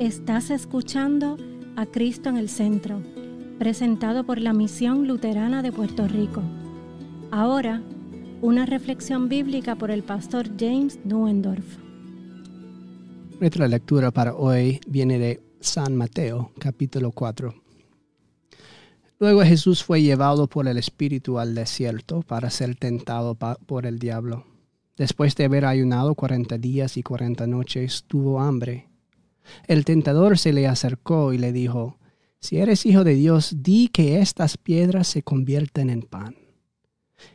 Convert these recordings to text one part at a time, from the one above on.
Estás escuchando a Cristo en el Centro, presentado por la Misión Luterana de Puerto Rico. Ahora, una reflexión bíblica por el pastor James Nuendorf. Nuestra lectura para hoy viene de San Mateo, capítulo 4. Luego Jesús fue llevado por el Espíritu al desierto para ser tentado por el diablo. Después de haber ayunado 40 días y cuarenta noches, tuvo hambre el tentador se le acercó y le dijo, Si eres hijo de Dios, di que estas piedras se convierten en pan.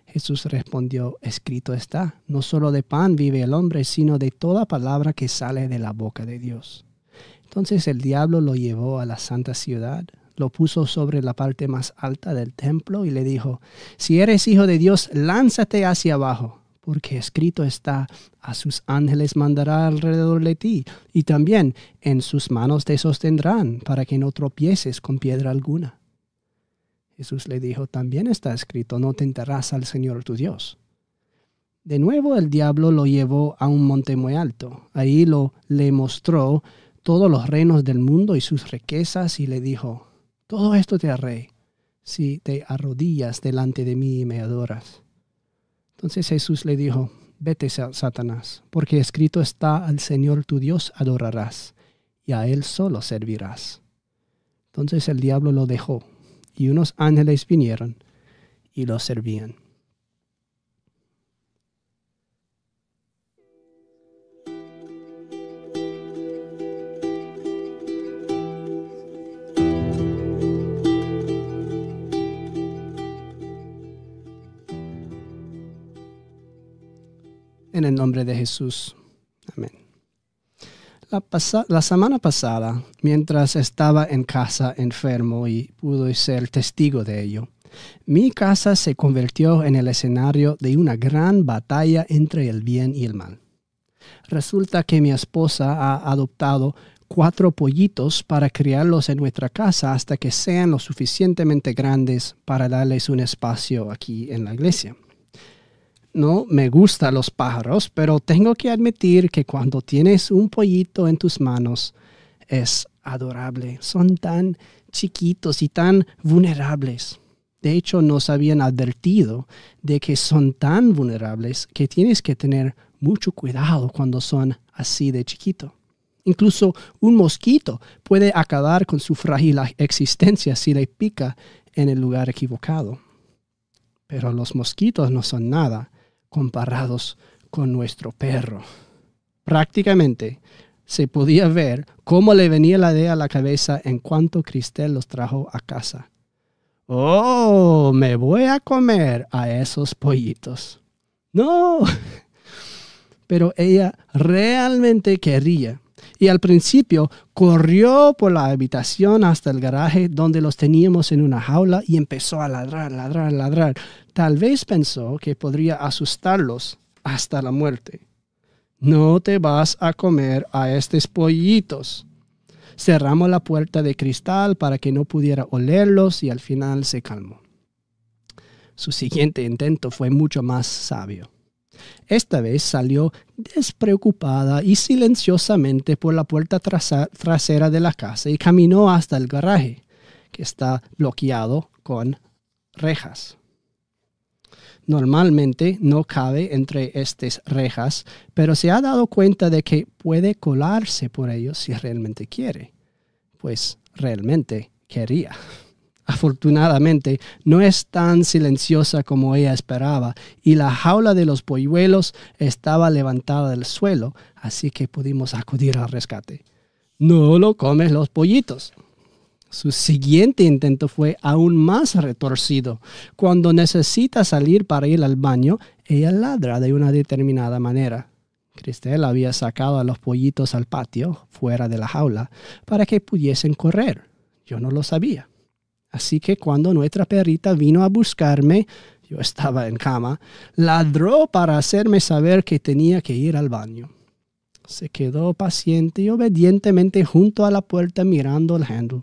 Jesús respondió, Escrito está, no solo de pan vive el hombre, sino de toda palabra que sale de la boca de Dios. Entonces el diablo lo llevó a la santa ciudad, lo puso sobre la parte más alta del templo y le dijo, Si eres hijo de Dios, lánzate hacia abajo porque escrito está, a sus ángeles mandará alrededor de ti, y también en sus manos te sostendrán, para que no tropieces con piedra alguna. Jesús le dijo, también está escrito, no te tentarás al Señor tu Dios. De nuevo el diablo lo llevó a un monte muy alto. Ahí le mostró todos los reinos del mundo y sus riquezas y le dijo, todo esto te haré si te arrodillas delante de mí y me adoras. Entonces Jesús le dijo, vete Satanás, porque escrito está, al Señor tu Dios adorarás, y a Él solo servirás. Entonces el diablo lo dejó, y unos ángeles vinieron y lo servían. en el nombre de Jesús. Amén. La, semana pasada, mientras estaba en casa enfermo y pude ser testigo de ello, mi casa se convirtió en el escenario de una gran batalla entre el bien y el mal. Resulta que mi esposa ha adoptado cuatro pollitos para criarlos en nuestra casa hasta que sean lo suficientemente grandes para darles un espacio aquí en la iglesia no me gustan los pájaros, pero tengo que admitir que cuando tienes un pollito en tus manos es adorable. Son tan chiquitos y tan vulnerables. De hecho, nos habían advertido de que son tan vulnerables que tienes que tener mucho cuidado cuando son así de chiquito. Incluso un mosquito puede acabar con su frágil existencia si le pica en el lugar equivocado. Pero los mosquitos no son nada comparados con nuestro perro. Prácticamente se podía ver cómo le venía la idea a la cabeza en cuanto Cristel los trajo a casa. Oh, me voy a comer a esos pollitos. No. Pero ella realmente quería y al principio corrió por la habitación hasta el garaje donde los teníamos en una jaula y empezó a ladrar, ladrar, ladrar. Tal vez pensó que podría asustarlos hasta la muerte. No te vas a comer a estos pollitos. Cerramos la puerta de cristal para que no pudiera olerlos y al final se calmó. Su siguiente intento fue mucho más sabio. Esta vez salió despreocupada y silenciosamente por la puerta trasera de la casa y caminó hasta el garaje, que está bloqueado con rejas. Normalmente no cabe entre estas rejas, pero se ha dado cuenta de que puede colarse por ellos si realmente quiere, pues realmente quería. Afortunadamente, no es tan silenciosa como ella esperaba, y la jaula de los polluelos estaba levantada del suelo, así que pudimos acudir al rescate. No lo comes los pollitos. Su siguiente intento fue aún más retorcido. Cuando necesita salir para ir al baño, ella ladra de una determinada manera. Cristel había sacado a los pollitos al patio, fuera de la jaula, para que pudiesen correr. Yo no lo sabía. Así que cuando nuestra perrita vino a buscarme, yo estaba en cama, ladró para hacerme saber que tenía que ir al baño. Se quedó paciente y obedientemente junto a la puerta mirando el handle.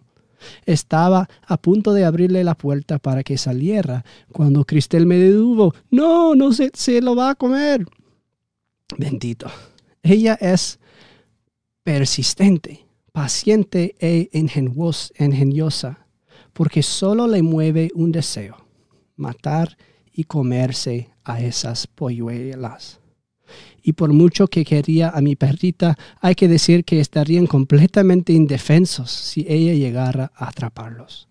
Estaba a punto de abrirle la puerta para que saliera cuando Cristel me detuvo. No, no se, se lo va a comer. Bendito. Ella es persistente, paciente e ingeniosa porque solo le mueve un deseo, matar y comerse a esas polluelas. Y por mucho que quería a mi perrita, hay que decir que estarían completamente indefensos si ella llegara a atraparlos.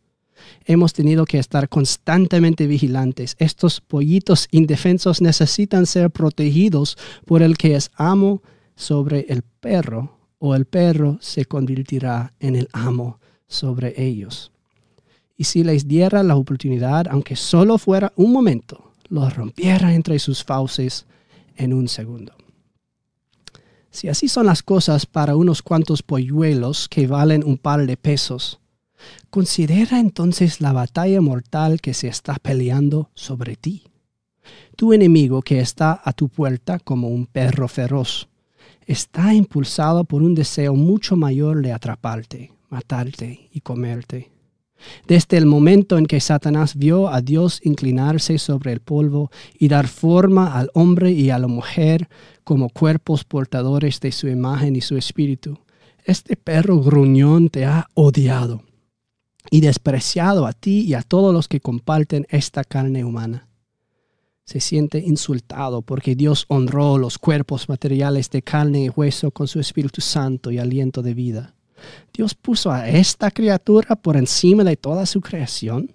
Hemos tenido que estar constantemente vigilantes. Estos pollitos indefensos necesitan ser protegidos por el que es amo sobre el perro, o el perro se convertirá en el amo sobre ellos y si les diera la oportunidad, aunque solo fuera un momento, los rompiera entre sus fauces en un segundo. Si así son las cosas para unos cuantos polluelos que valen un par de pesos, considera entonces la batalla mortal que se está peleando sobre ti. Tu enemigo que está a tu puerta como un perro feroz está impulsado por un deseo mucho mayor de atraparte, matarte y comerte desde el momento en que Satanás vio a Dios inclinarse sobre el polvo y dar forma al hombre y a la mujer como cuerpos portadores de su imagen y su espíritu, este perro gruñón te ha odiado y despreciado a ti y a todos los que comparten esta carne humana. Se siente insultado porque Dios honró los cuerpos materiales de carne y hueso con su Espíritu Santo y aliento de vida. Dios puso a esta criatura por encima de toda su creación.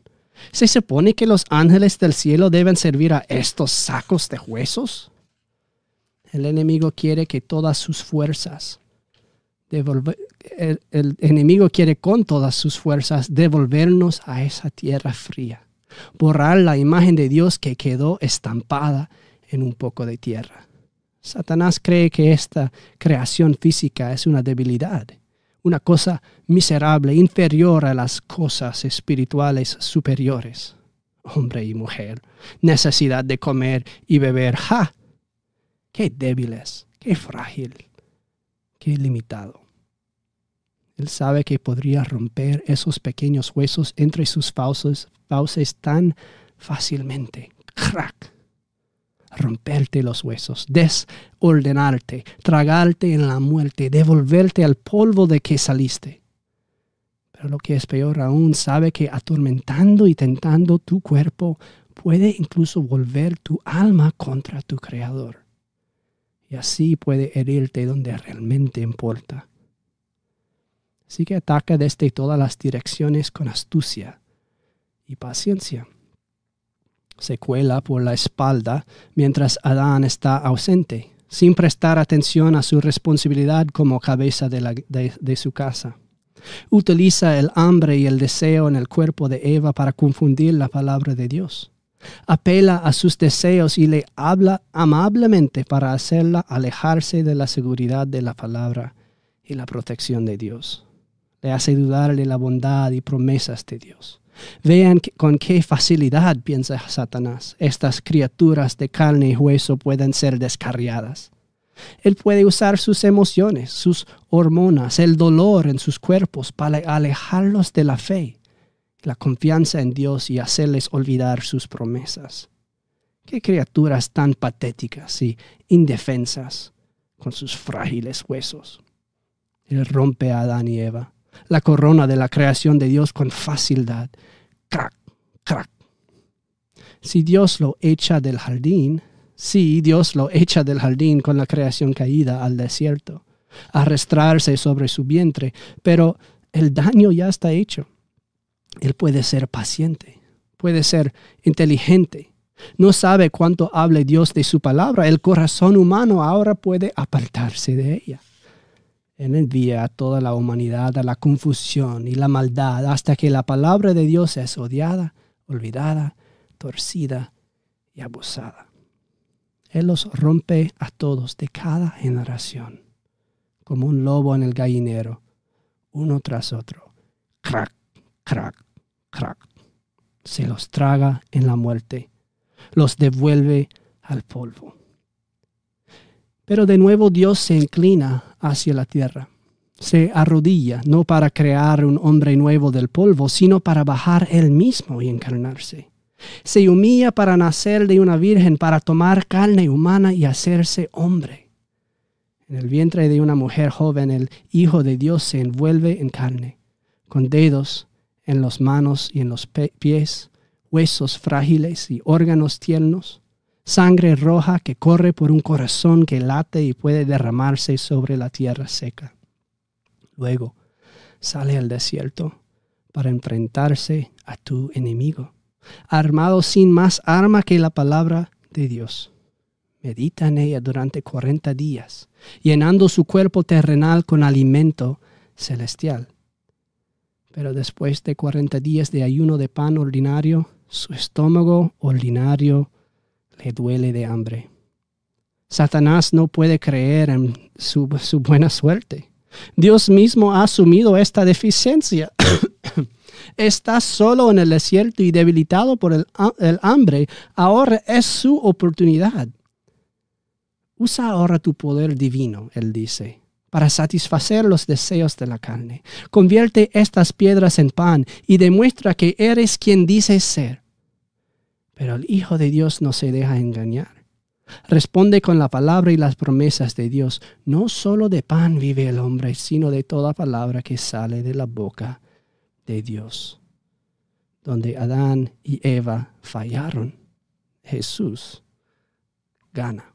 ¿Se supone que los ángeles del cielo deben servir a estos sacos de huesos? El enemigo quiere que todas sus fuerzas devolver, el, enemigo quiere con todas sus fuerzas devolvernos a esa tierra fría, borrar la imagen de Dios que quedó estampada en un poco de tierra. Satanás cree que esta creación física es una debilidad una cosa miserable, inferior a las cosas espirituales superiores. Hombre y mujer, necesidad de comer y beber. ¡Ja! ¡Qué débiles! ¡Qué frágil! ¡Qué limitado! Él sabe que podría romper esos pequeños huesos entre sus fauces, fauces tan fácilmente. ¡Crack! romperte los huesos, desordenarte, tragarte en la muerte, devolverte al polvo de que saliste. Pero lo que es peor aún, sabe que atormentando y tentando tu cuerpo puede incluso volver tu alma contra tu Creador. Y así puede herirte donde realmente importa. Así que ataca desde todas las direcciones con astucia y paciencia se cuela por la espalda mientras Adán está ausente, sin prestar atención a su responsabilidad como cabeza de, su casa. Utiliza el hambre y el deseo en el cuerpo de Eva para confundir la palabra de Dios. Apela a sus deseos y le habla amablemente para hacerla alejarse de la seguridad de la palabra y la protección de Dios. Le hace dudar de la bondad y promesas de Dios. Vean con qué facilidad, piensa Satanás, estas criaturas de carne y hueso pueden ser descarriadas. Él puede usar sus emociones, sus hormonas, el dolor en sus cuerpos para alejarlos de la fe, la confianza en Dios y hacerles olvidar sus promesas. Qué criaturas tan patéticas y indefensas con sus frágiles huesos. Él rompe a Adán y Eva, la corona de la creación de Dios con facilidad crack, crack. Si Dios lo echa del jardín, si Dios lo echa del jardín con la creación caída al desierto, arrastrarse sobre su vientre, pero el daño ya está hecho. Él puede ser paciente, puede ser inteligente. No sabe cuánto hable Dios de su palabra. El corazón humano ahora puede apartarse de ella envía a toda la humanidad a la confusión y la maldad hasta que la palabra de Dios es odiada, olvidada, torcida y abusada. Él los rompe a todos de cada generación, como un lobo en el gallinero, uno tras otro. Crack, crack, crack. Se los traga en la muerte, los devuelve al polvo. Pero de nuevo Dios se inclina hacia la tierra. Se arrodilla, no para crear un hombre nuevo del polvo, sino para bajar él mismo y encarnarse. Se humilla para nacer de una virgen, para tomar carne humana y hacerse hombre. En el vientre de una mujer joven el Hijo de Dios se envuelve en carne, con dedos en las manos y en los pies, huesos frágiles y órganos tiernos sangre roja que corre por un corazón que late y puede derramarse sobre la tierra seca. Luego sale al desierto para enfrentarse a tu enemigo, armado sin más arma que la palabra de Dios. Medita en ella durante cuarenta días, llenando su cuerpo terrenal con alimento celestial. Pero después de cuarenta días de ayuno de pan ordinario, su estómago ordinario le duele de hambre. Satanás no puede creer en su, buena suerte. Dios mismo ha asumido esta deficiencia. Está solo en el desierto y debilitado por el, el, hambre. Ahora es su oportunidad. Usa ahora tu poder divino, él dice, para satisfacer los deseos de la carne. Convierte estas piedras en pan y demuestra que eres quien dices ser. Pero el Hijo de Dios no se deja engañar. Responde con la palabra y las promesas de Dios. No solo de pan vive el hombre, sino de toda palabra que sale de la boca de Dios. Donde Adán y Eva fallaron, Jesús gana.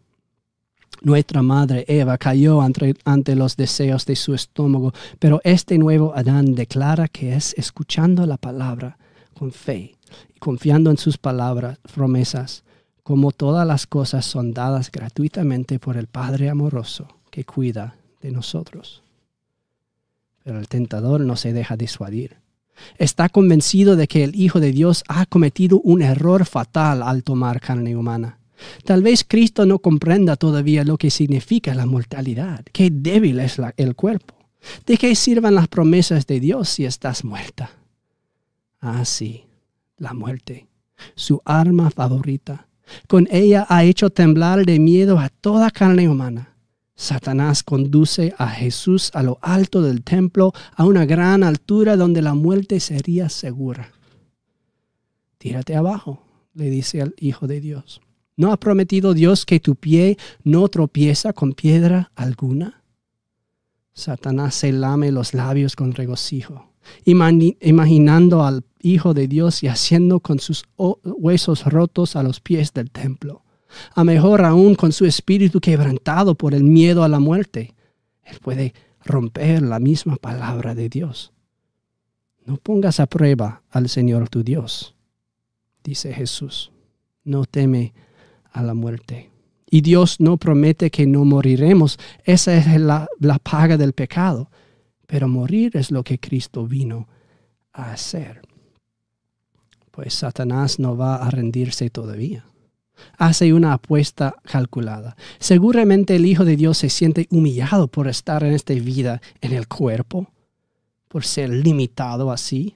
Nuestra madre Eva cayó ante, ante, los deseos de su estómago, pero este nuevo Adán declara que es escuchando la palabra con fe, confiando en sus palabras, promesas, como todas las cosas son dadas gratuitamente por el Padre amoroso que cuida de nosotros. Pero el tentador no se deja disuadir. Está convencido de que el Hijo de Dios ha cometido un error fatal al tomar carne humana. Tal vez Cristo no comprenda todavía lo que significa la mortalidad, qué débil es el cuerpo, de qué sirvan las promesas de Dios si estás muerta. Así, ah, la muerte, su arma favorita. Con ella ha hecho temblar de miedo a toda carne humana. Satanás conduce a Jesús a lo alto del templo, a una gran altura donde la muerte sería segura. Tírate abajo, le dice al Hijo de Dios. ¿No ha prometido Dios que tu pie no tropieza con piedra alguna? Satanás se lame los labios con regocijo imaginando al Hijo de Dios y haciendo con sus huesos rotos a los pies del templo, a mejor aún con su espíritu quebrantado por el miedo a la muerte. Él puede romper la misma palabra de Dios. No pongas a prueba al Señor tu Dios, dice Jesús. No teme a la muerte. Y Dios no promete que no moriremos. Esa es la, la paga del pecado pero morir es lo que Cristo vino a hacer. Pues Satanás no va a rendirse todavía. Hace una apuesta calculada. Seguramente el Hijo de Dios se siente humillado por estar en esta vida en el cuerpo, por ser limitado así.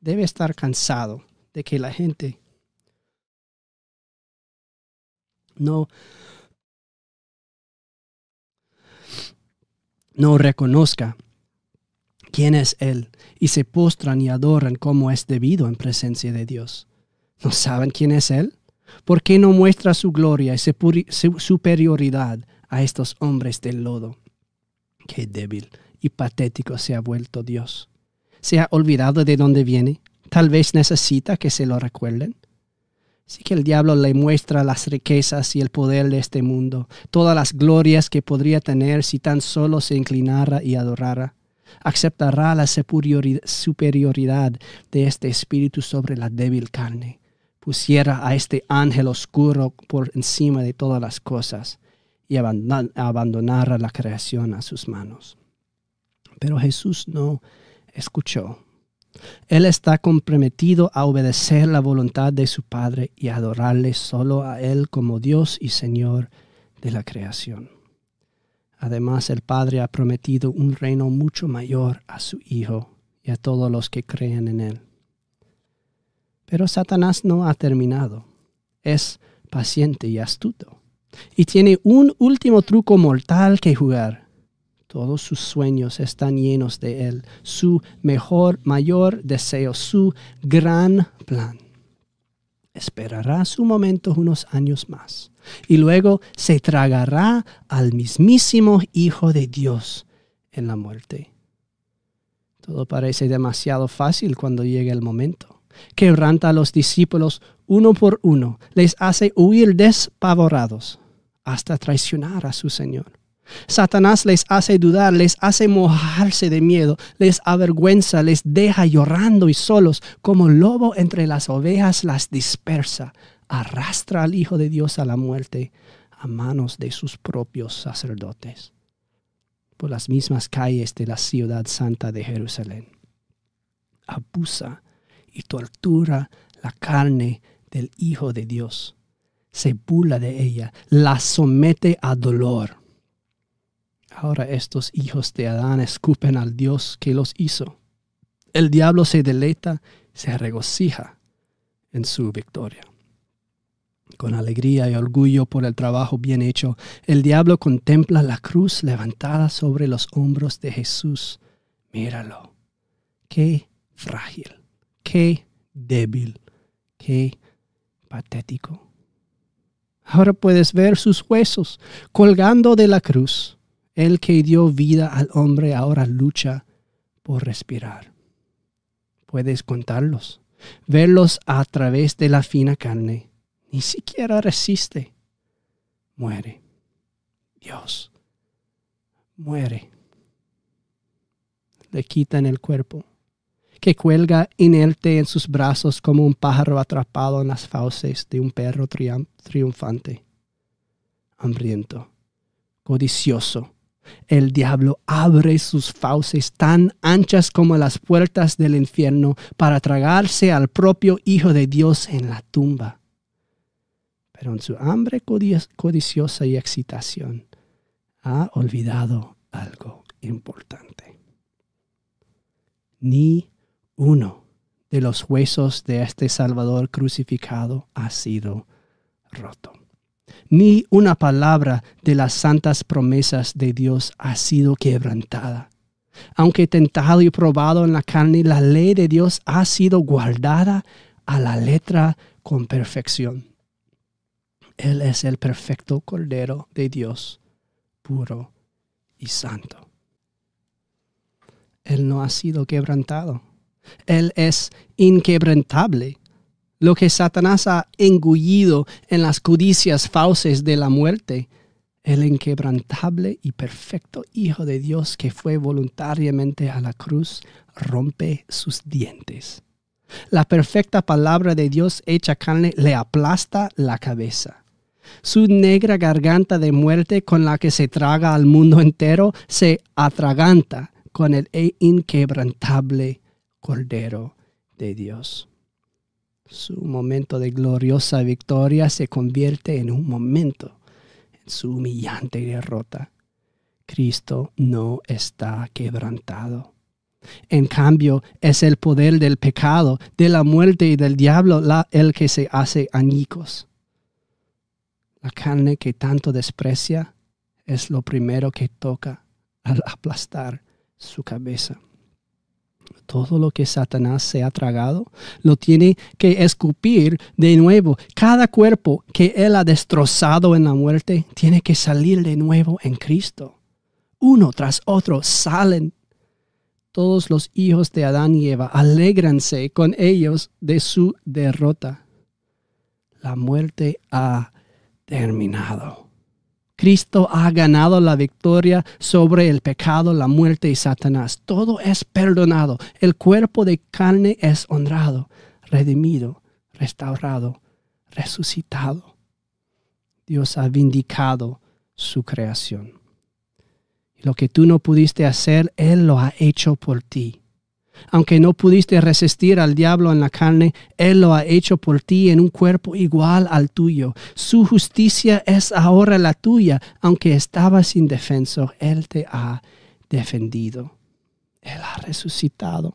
Debe estar cansado de que la gente no no reconozca quién es Él y se postran y adoran como es debido en presencia de Dios. ¿No saben quién es Él? ¿Por qué no muestra su gloria y su superioridad a estos hombres del lodo? Qué débil y patético se ha vuelto Dios. ¿Se ha olvidado de dónde viene? Tal vez necesita que se lo recuerden. Sí que el diablo le muestra las riquezas y el poder de este mundo, todas las glorias que podría tener si tan solo se inclinara y adorara. Aceptará la superioridad de este espíritu sobre la débil carne. Pusiera a este ángel oscuro por encima de todas las cosas y abandonara la creación a sus manos. Pero Jesús no escuchó él está comprometido a obedecer la voluntad de su Padre y adorarle solo a Él como Dios y Señor de la creación. Además, el Padre ha prometido un reino mucho mayor a su Hijo y a todos los que creen en Él. Pero Satanás no ha terminado. Es paciente y astuto. Y tiene un último truco mortal que jugar todos sus sueños están llenos de Él, su mejor, mayor deseo, su gran plan. Esperará su momento unos años más y luego se tragará al mismísimo Hijo de Dios en la muerte. Todo parece demasiado fácil cuando llega el momento. Quebranta a los discípulos uno por uno, les hace huir despavorados hasta traicionar a su Señor Satanás les hace dudar, les hace mojarse de miedo, les avergüenza, les deja llorando y solos, como lobo entre las ovejas las dispersa, arrastra al Hijo de Dios a la muerte a manos de sus propios sacerdotes, por las mismas calles de la ciudad santa de Jerusalén. Abusa y tortura la carne del Hijo de Dios, se burla de ella, la somete a dolor Ahora estos hijos de Adán escupen al Dios que los hizo. El diablo se deleita, se regocija en su victoria. Con alegría y orgullo por el trabajo bien hecho, el diablo contempla la cruz levantada sobre los hombros de Jesús. Míralo. Qué frágil, qué débil, qué patético. Ahora puedes ver sus huesos colgando de la cruz. El que dio vida al hombre ahora lucha por respirar. Puedes contarlos, verlos a través de la fina carne. Ni siquiera resiste. Muere. Dios. Muere. Le quitan el cuerpo, que cuelga inerte en sus brazos como un pájaro atrapado en las fauces de un perro triunfante, hambriento, codicioso el diablo abre sus fauces tan anchas como las puertas del infierno para tragarse al propio Hijo de Dios en la tumba. Pero en su hambre codiciosa y excitación ha olvidado algo importante. Ni uno de los huesos de este Salvador crucificado ha sido roto. Ni una palabra de las santas promesas de Dios ha sido quebrantada. Aunque tentado y probado en la carne, la ley de Dios ha sido guardada a la letra con perfección. Él es el perfecto Cordero de Dios, puro y santo. Él no ha sido quebrantado. Él es inquebrantable lo que Satanás ha engullido en las codicias fauces de la muerte, el inquebrantable y perfecto Hijo de Dios que fue voluntariamente a la cruz rompe sus dientes. La perfecta palabra de Dios hecha carne le aplasta la cabeza. Su negra garganta de muerte con la que se traga al mundo entero se atraganta con el inquebrantable Cordero de Dios. Su momento de gloriosa victoria se convierte en un momento, en su humillante derrota. Cristo no está quebrantado. En cambio, es el poder del pecado, de la muerte y del diablo el que se hace añicos. La carne que tanto desprecia es lo primero que toca al aplastar su cabeza todo lo que Satanás se ha tragado, lo tiene que escupir de nuevo. Cada cuerpo que él ha destrozado en la muerte tiene que salir de nuevo en Cristo. Uno tras otro salen. Todos los hijos de Adán y Eva alégranse con ellos de su derrota. La muerte ha terminado. Cristo ha ganado la victoria sobre el pecado, la muerte y Satanás. Todo es perdonado. El cuerpo de carne es honrado, redimido, restaurado, resucitado. Dios ha vindicado su creación. Lo que tú no pudiste hacer, Él lo ha hecho por ti. Aunque no pudiste resistir al diablo en la carne, Él lo ha hecho por ti en un cuerpo igual al tuyo. Su justicia es ahora la tuya. Aunque estabas indefenso, Él te ha defendido. Él ha resucitado.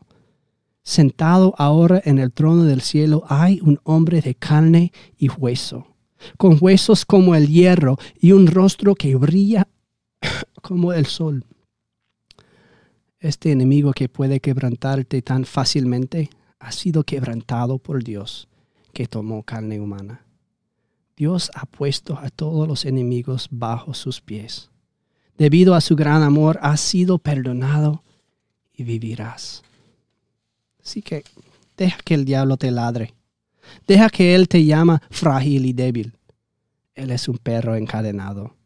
Sentado ahora en el trono del cielo hay un hombre de carne y hueso, con huesos como el hierro y un rostro que brilla como el sol. Este enemigo que puede quebrantarte tan fácilmente ha sido quebrantado por Dios, que tomó carne humana. Dios ha puesto a todos los enemigos bajo sus pies. Debido a su gran amor, has sido perdonado y vivirás. Así que deja que el diablo te ladre. Deja que él te llama frágil y débil. Él es un perro encadenado.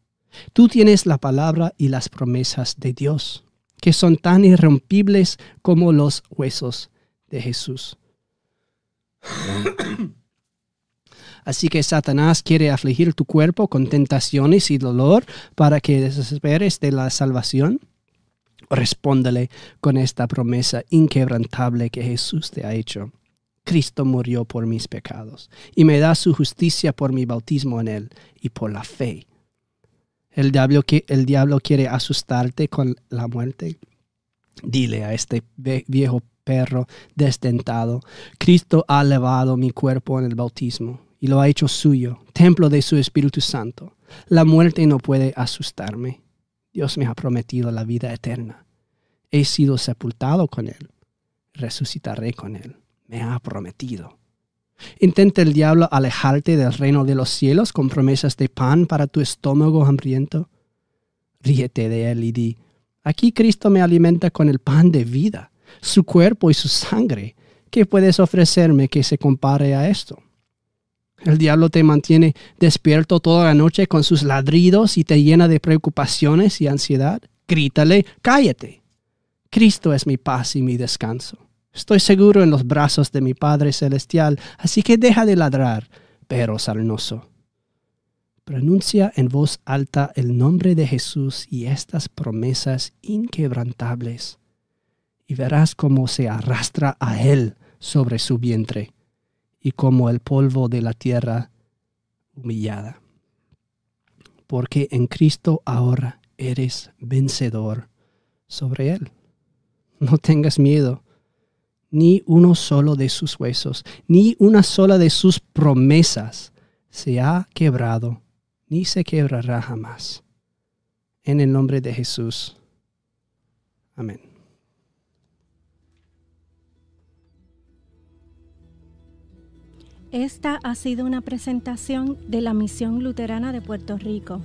Tú tienes la palabra y las promesas de Dios que son tan irrompibles como los huesos de Jesús. Así que Satanás quiere afligir tu cuerpo con tentaciones y dolor para que desesperes de la salvación. Respóndele con esta promesa inquebrantable que Jesús te ha hecho. Cristo murió por mis pecados y me da su justicia por mi bautismo en él y por la fe el diablo, el diablo quiere asustarte con la muerte. Dile a este viejo perro desdentado, Cristo ha elevado mi cuerpo en el bautismo y lo ha hecho suyo, templo de su Espíritu Santo. La muerte no puede asustarme. Dios me ha prometido la vida eterna. He sido sepultado con Él. Resucitaré con Él. Me ha prometido. Intenta el diablo alejarte del reino de los cielos con promesas de pan para tu estómago hambriento. Ríete de él y di, aquí Cristo me alimenta con el pan de vida, su cuerpo y su sangre. ¿Qué puedes ofrecerme que se compare a esto? El diablo te mantiene despierto toda la noche con sus ladridos y te llena de preocupaciones y ansiedad. Grítale, cállate. Cristo es mi paz y mi descanso. Estoy seguro en los brazos de mi Padre Celestial, así que deja de ladrar, pero salnoso. Pronuncia en voz alta el nombre de Jesús y estas promesas inquebrantables, y verás cómo se arrastra a Él sobre su vientre, y como el polvo de la tierra humillada. Porque en Cristo ahora eres vencedor sobre Él. No tengas miedo ni uno solo de sus huesos, ni una sola de sus promesas se ha quebrado, ni se quebrará jamás. En el nombre de Jesús. Amén. Esta ha sido una presentación de la Misión Luterana de Puerto Rico,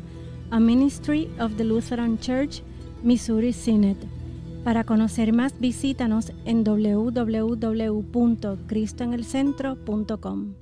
a Ministry of the Lutheran Church, Missouri Synod. Para conocer más, visítanos en www.cristoenelcentro.com.